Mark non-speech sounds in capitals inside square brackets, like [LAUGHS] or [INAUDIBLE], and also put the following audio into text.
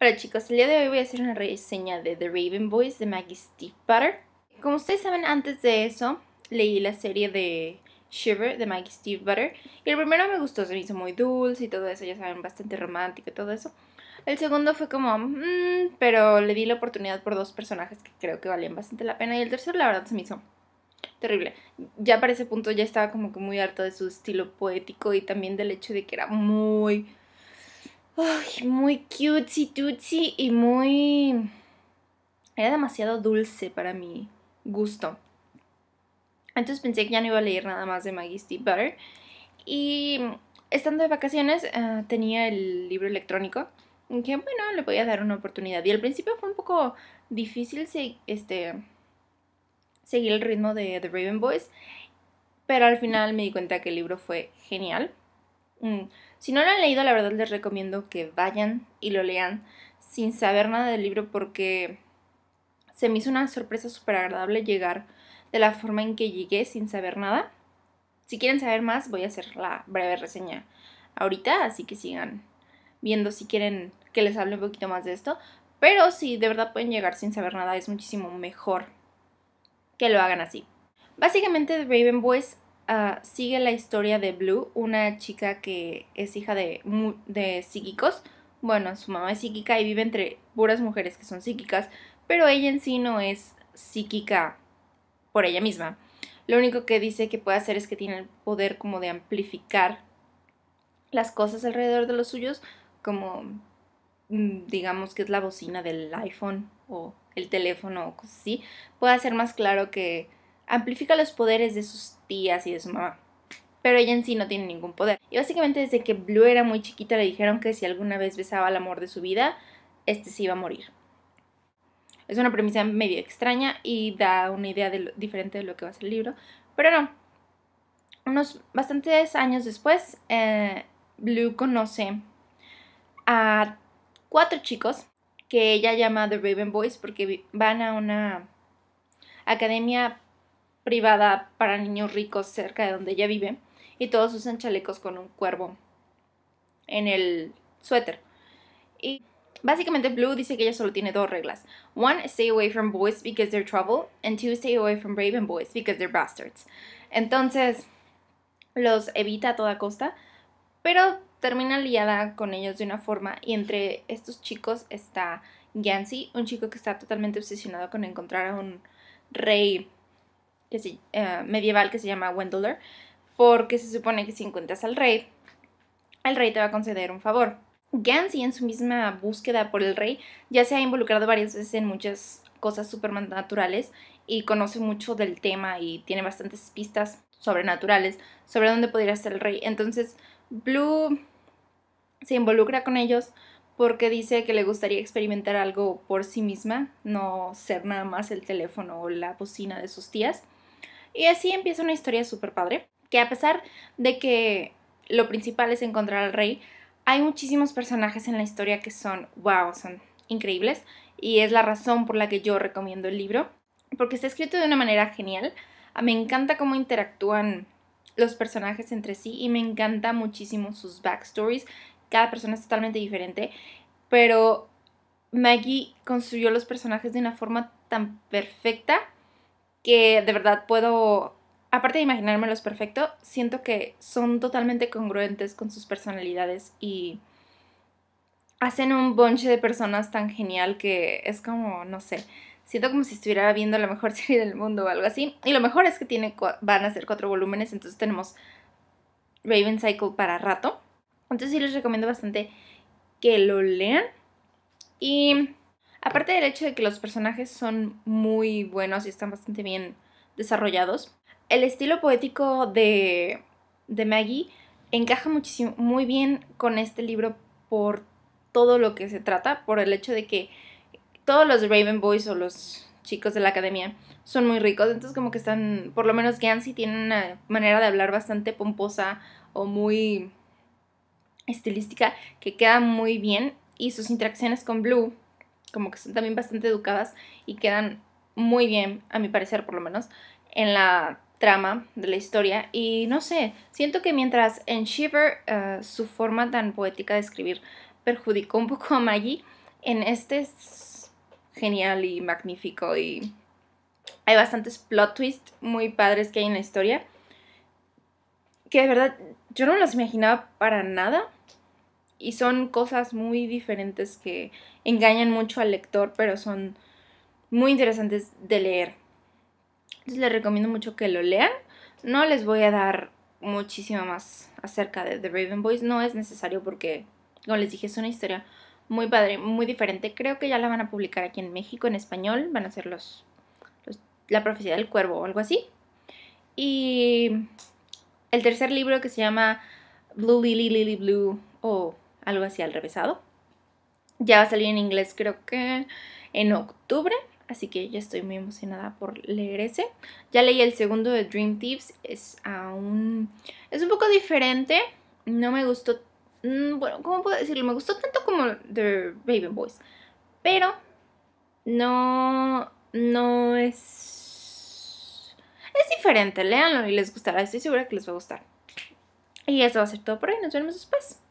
Hola chicos, el día de hoy voy a hacer una reseña de The Raven Boys de Maggie Stiefvater Como ustedes saben, antes de eso leí la serie de Shiver de Maggie Stiefvater y el primero me gustó, se me hizo muy dulce y todo eso, ya saben, bastante romántico y todo eso. El segundo fue como, mm", pero le di la oportunidad por dos personajes que creo que valían bastante la pena y el tercero la verdad se me hizo terrible. Ya para ese punto ya estaba como que muy harto de su estilo poético y también del hecho de que era muy muy cutesy tutsi y muy... Era demasiado dulce para mi gusto. Entonces pensé que ya no iba a leer nada más de Maggie Tea Butter. Y estando de vacaciones ah, tenía el libro electrónico. Que bueno, le voy a dar una oportunidad. Y al principio fue un poco difícil este, seguir el ritmo de The Raven Boys. Pero al final me di cuenta que el libro fue genial. Mm, si no lo han leído, la verdad les recomiendo que vayan y lo lean sin saber nada del libro porque se me hizo una sorpresa súper agradable llegar de la forma en que llegué sin saber nada. Si quieren saber más, voy a hacer la breve reseña ahorita, así que sigan viendo si quieren que les hable un poquito más de esto. Pero si de verdad pueden llegar sin saber nada, es muchísimo mejor que lo hagan así. Básicamente, The Raven Boys... Ah, sigue la historia de Blue, una chica que es hija de, de psíquicos. Bueno, su mamá es psíquica y vive entre puras mujeres que son psíquicas, pero ella en sí no es psíquica por ella misma. Lo único que dice que puede hacer es que tiene el poder como de amplificar las cosas alrededor de los suyos, como mm, digamos que es la bocina del iPhone o el teléfono o cosas así, puede hacer más claro que amplifica los poderes de sus tías y de su mamá. Pero ella en sí no tiene ningún poder. Y básicamente desde que Blue era muy chiquita le dijeron que si alguna vez besaba al amor de su vida, este se iba a morir. Es una premisa medio extraña y da una idea diferente de lo que va a ser el libro. Pero no. Unos bastantes años después, eh, Blue conoce a cuatro chicos que ella llama The Raven Boys porque van a una academia privada para niños ricos cerca de donde ella vive y todos usan chalecos con un cuervo en el suéter. Y básicamente Blue dice que ella solo tiene dos reglas. One, stay away from boys because they're trouble. And two, stay away from Raven boys because they're bastards. Entonces, los evita a toda costa, pero termina liada con ellos de una forma y entre estos chicos está Yancy, un chico que está totalmente obsesionado con encontrar a un rey eh, medieval que se llama Wendeler, porque se supone que si encuentras al rey, el rey te va a conceder un favor. Gansy en su misma búsqueda por el rey ya se ha involucrado varias veces en muchas cosas supernaturales y conoce mucho del tema y tiene bastantes pistas sobrenaturales sobre dónde podría ser el rey. Entonces, Blue se involucra con ellos porque dice que le gustaría experimentar algo por sí misma, no ser nada más el teléfono o la bocina de sus tías. Y así empieza una historia súper padre, que a pesar de que lo principal es encontrar al rey, hay muchísimos personajes en la historia que son, wow, son increíbles. Y es la razón por la que yo recomiendo el libro, porque está escrito de una manera genial. Me encanta cómo interactúan los personajes entre sí y me encanta muchísimo sus backstories. Cada persona es totalmente diferente, pero Maggie construyó los personajes de una forma tan perfecta que de verdad puedo, aparte de imaginármelos perfecto, siento que son totalmente congruentes con sus personalidades y hacen un bonche de personas tan genial que es como, no sé, siento como si estuviera viendo la mejor [LAUGHS] serie del mundo o algo así. Y lo mejor es que tiene, van a ser cuatro volúmenes, entonces tenemos Raven Cycle para rato. Entonces sí les recomiendo bastante que lo lean. Y Aparte del hecho de que los personajes son muy buenos y están bastante bien desarrollados, el estilo poético de, Maggie encaja muchísimo, muy bien con este libro por todo lo que se trata, por el hecho de que todos los Raven Boys o los chicos de la academia son muy ricos, entonces como que están, por lo menos Gansy tiene una manera de hablar bastante pomposa o muy estilística que queda muy bien y sus interacciones con Blue como que son también bastante educadas y quedan muy bien, a mi parecer por lo menos, en la trama de la historia y no sé, siento que mientras en Shiver eh, su forma tan poética de escribir perjudicó un poco a Maggie, en este es genial y magnífico y hay bastantes plot twists muy padres que hay en la historia que de verdad yo no las imaginaba para nada y son cosas muy diferentes que engañan mucho al lector, pero son muy interesantes de leer. Entonces les recomiendo mucho que lo lean. No les voy a dar muchísimo más acerca de The Raven Boys, no es necesario porque, como les dije, es una historia muy padre, muy diferente. Creo que ya la van a publicar aquí en México en español, van a ser los, La profecía del cuervo o algo así. Y el tercer libro que se llama Blue Lily Lily Blue o algo así al revésado. Ya va a salir en inglés creo que en octubre, así que ya estoy muy emocionada por leer ese. Ya leí el segundo de Dream Thieves, es aún... es un poco diferente, no me gustó... Mm, bueno, ¿cómo puedo decirlo? Me gustó tanto como The Baby Boys, pero no... no es... Es diferente, léanlo y les gustará, estoy segura que les va a gustar. Y eso va a ser todo por hoy, nos vemos después.